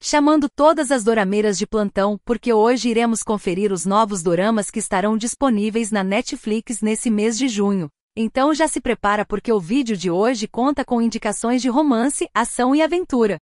Chamando todas as dorameiras de plantão, porque hoje iremos conferir os novos doramas que estarão disponíveis na Netflix nesse mês de junho. Então já se prepara porque o vídeo de hoje conta com indicações de romance, ação e aventura.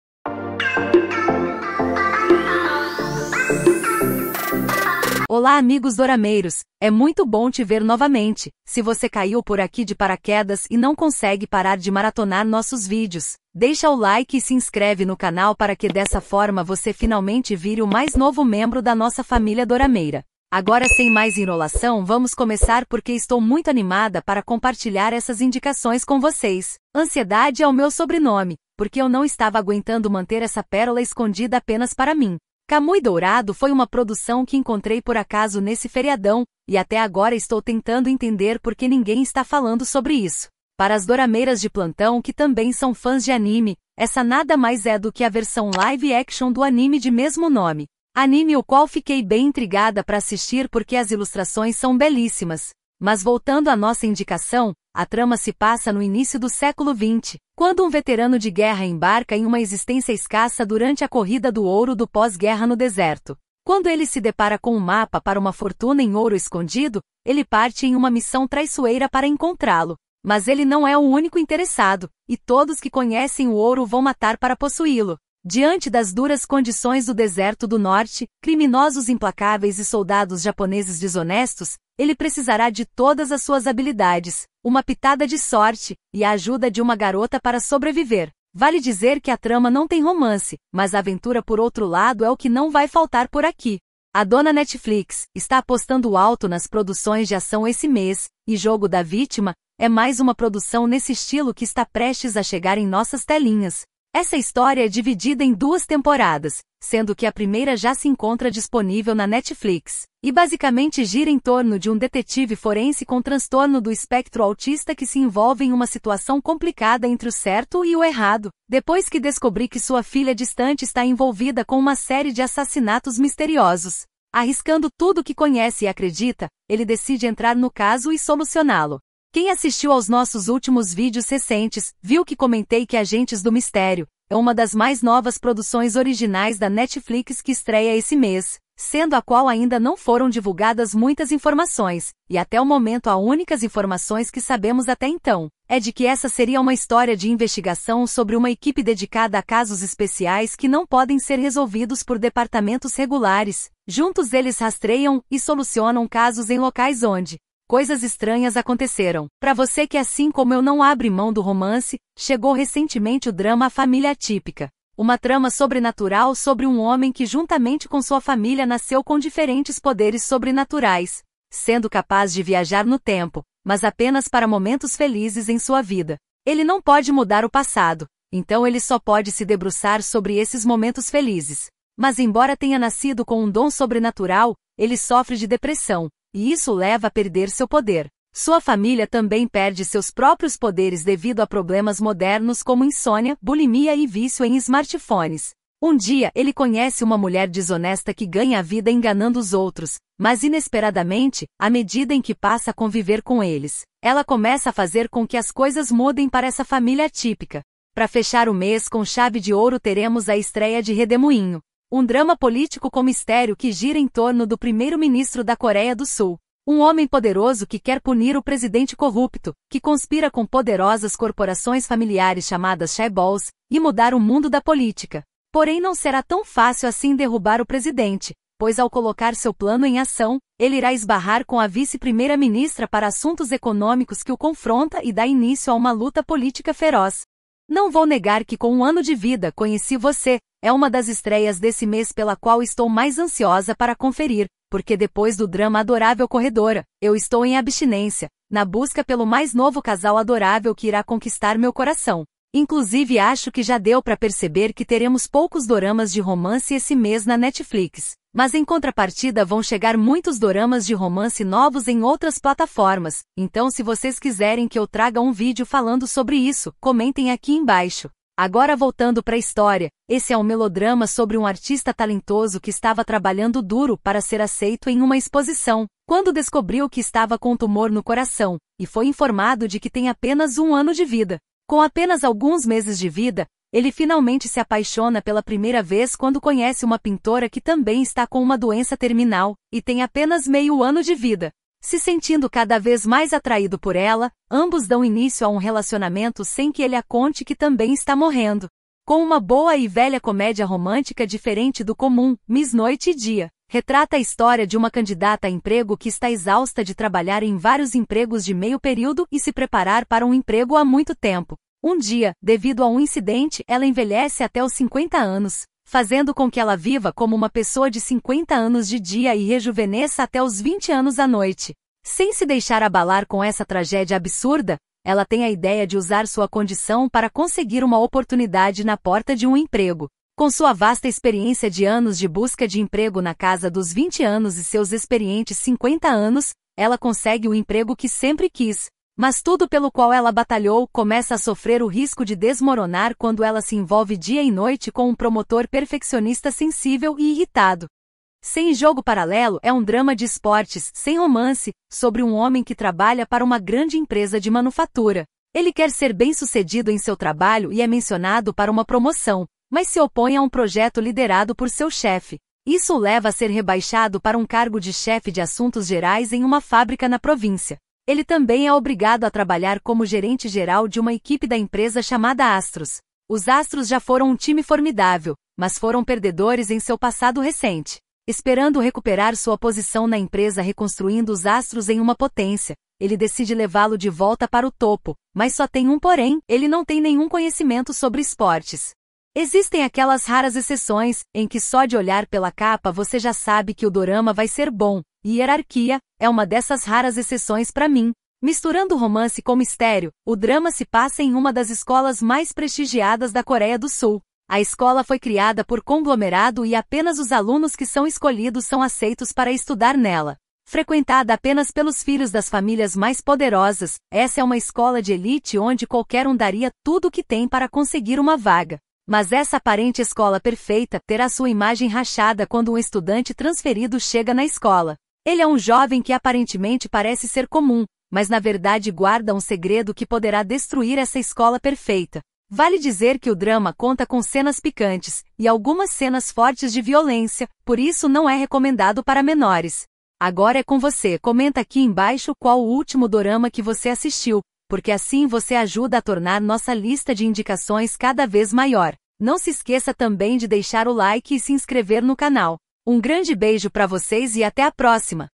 Olá, amigos dorameiros, é muito bom te ver novamente. Se você caiu por aqui de paraquedas e não consegue parar de maratonar nossos vídeos, deixa o like e se inscreve no canal para que dessa forma você finalmente vire o mais novo membro da nossa família dorameira. Agora, sem mais enrolação, vamos começar porque estou muito animada para compartilhar essas indicações com vocês. Ansiedade é o meu sobrenome, porque eu não estava aguentando manter essa pérola escondida apenas para mim. Camui Dourado foi uma produção que encontrei por acaso nesse feriadão, e até agora estou tentando entender por que ninguém está falando sobre isso. Para as dorameiras de plantão que também são fãs de anime, essa nada mais é do que a versão live action do anime de mesmo nome. Anime o qual fiquei bem intrigada para assistir porque as ilustrações são belíssimas. Mas voltando à nossa indicação, a trama se passa no início do século XX, quando um veterano de guerra embarca em uma existência escassa durante a corrida do ouro do pós-guerra no deserto. Quando ele se depara com um mapa para uma fortuna em ouro escondido, ele parte em uma missão traiçoeira para encontrá-lo. Mas ele não é o único interessado, e todos que conhecem o ouro vão matar para possuí-lo. Diante das duras condições do deserto do norte, criminosos implacáveis e soldados japoneses desonestos, ele precisará de todas as suas habilidades, uma pitada de sorte e a ajuda de uma garota para sobreviver. Vale dizer que a trama não tem romance, mas a aventura por outro lado é o que não vai faltar por aqui. A dona Netflix está apostando alto nas produções de ação esse mês, e Jogo da Vítima é mais uma produção nesse estilo que está prestes a chegar em nossas telinhas. Essa história é dividida em duas temporadas, sendo que a primeira já se encontra disponível na Netflix, e basicamente gira em torno de um detetive forense com transtorno do espectro autista que se envolve em uma situação complicada entre o certo e o errado, depois que descobri que sua filha distante está envolvida com uma série de assassinatos misteriosos. Arriscando tudo que conhece e acredita, ele decide entrar no caso e solucioná-lo. Quem assistiu aos nossos últimos vídeos recentes, viu que comentei que Agentes do Mistério é uma das mais novas produções originais da Netflix que estreia esse mês, sendo a qual ainda não foram divulgadas muitas informações, e até o momento as únicas informações que sabemos até então é de que essa seria uma história de investigação sobre uma equipe dedicada a casos especiais que não podem ser resolvidos por departamentos regulares. Juntos eles rastreiam e solucionam casos em locais onde coisas estranhas aconteceram. Para você que é assim como eu não abre mão do romance, chegou recentemente o drama A Família típica. Uma trama sobrenatural sobre um homem que juntamente com sua família nasceu com diferentes poderes sobrenaturais, sendo capaz de viajar no tempo, mas apenas para momentos felizes em sua vida. Ele não pode mudar o passado, então ele só pode se debruçar sobre esses momentos felizes. Mas embora tenha nascido com um dom sobrenatural, ele sofre de depressão, e isso leva a perder seu poder. Sua família também perde seus próprios poderes devido a problemas modernos como insônia, bulimia e vício em smartphones. Um dia, ele conhece uma mulher desonesta que ganha a vida enganando os outros, mas inesperadamente, à medida em que passa a conviver com eles, ela começa a fazer com que as coisas mudem para essa família típica. Para fechar o mês com chave de ouro, teremos a estreia de Redemoinho, um drama político com mistério que gira em torno do primeiro-ministro da Coreia do Sul. Um homem poderoso que quer punir o presidente corrupto, que conspira com poderosas corporações familiares chamadas chaebols, e mudar o mundo da política. Porém não será tão fácil assim derrubar o presidente, pois ao colocar seu plano em ação, ele irá esbarrar com a vice-primeira-ministra para assuntos econômicos que o confronta e dá início a uma luta política feroz. Não vou negar que com um ano de vida conheci você, é uma das estreias desse mês pela qual estou mais ansiosa para conferir, porque depois do drama Adorável Corredora, eu estou em abstinência, na busca pelo mais novo casal adorável que irá conquistar meu coração. Inclusive acho que já deu para perceber que teremos poucos doramas de romance esse mês na Netflix. Mas em contrapartida vão chegar muitos doramas de romance novos em outras plataformas, então se vocês quiserem que eu traga um vídeo falando sobre isso, comentem aqui embaixo. Agora voltando para a história, esse é um melodrama sobre um artista talentoso que estava trabalhando duro para ser aceito em uma exposição, quando descobriu que estava com um tumor no coração, e foi informado de que tem apenas um ano de vida. Com apenas alguns meses de vida, ele finalmente se apaixona pela primeira vez quando conhece uma pintora que também está com uma doença terminal e tem apenas meio ano de vida. Se sentindo cada vez mais atraído por ela, ambos dão início a um relacionamento sem que ele a conte que também está morrendo. Com uma boa e velha comédia romântica diferente do comum, Miss Noite e Dia, retrata a história de uma candidata a emprego que está exausta de trabalhar em vários empregos de meio período e se preparar para um emprego há muito tempo. Um dia, devido a um incidente, ela envelhece até os 50 anos, fazendo com que ela viva como uma pessoa de 50 anos de dia e rejuvenesça até os 20 anos à noite. Sem se deixar abalar com essa tragédia absurda, ela tem a ideia de usar sua condição para conseguir uma oportunidade na porta de um emprego. Com sua vasta experiência de anos de busca de emprego na casa dos 20 anos e seus experientes 50 anos, ela consegue o emprego que sempre quis, mas tudo pelo qual ela batalhou começa a sofrer o risco de desmoronar quando ela se envolve dia e noite com um promotor perfeccionista sensível e irritado. Sem Jogo Paralelo é um drama de esportes, sem romance, sobre um homem que trabalha para uma grande empresa de manufatura. Ele quer ser bem-sucedido em seu trabalho e é mencionado para uma promoção, mas se opõe a um projeto liderado por seu chefe. Isso o leva a ser rebaixado para um cargo de chefe de assuntos gerais em uma fábrica na província. Ele também é obrigado a trabalhar como gerente geral de uma equipe da empresa chamada Astros. Os Astros já foram um time formidável, mas foram perdedores em seu passado recente. Esperando recuperar sua posição na empresa reconstruindo os Astros em uma potência, ele decide levá-lo de volta para o topo, mas só tem um porém, ele não tem nenhum conhecimento sobre esportes. Existem aquelas raras exceções, em que só de olhar pela capa você já sabe que o dorama vai ser bom, Hierarquia é uma dessas raras exceções para mim. Misturando romance com mistério, o drama se passa em uma das escolas mais prestigiadas da Coreia do Sul. A escola foi criada por conglomerado e apenas os alunos que são escolhidos são aceitos para estudar nela. Frequentada apenas pelos filhos das famílias mais poderosas, essa é uma escola de elite onde qualquer um daria tudo o que tem para conseguir uma vaga. Mas essa aparente escola perfeita terá sua imagem rachada quando um estudante transferido chega na escola. Ele é um jovem que aparentemente parece ser comum, mas na verdade guarda um segredo que poderá destruir essa escola perfeita. Vale dizer que o drama conta com cenas picantes e algumas cenas fortes de violência, por isso não é recomendado para menores. Agora é com você, comenta aqui embaixo qual o último dorama que você assistiu, porque assim você ajuda a tornar nossa lista de indicações cada vez maior. Não se esqueça também de deixar o like e se inscrever no canal. Um grande beijo para vocês e até a próxima!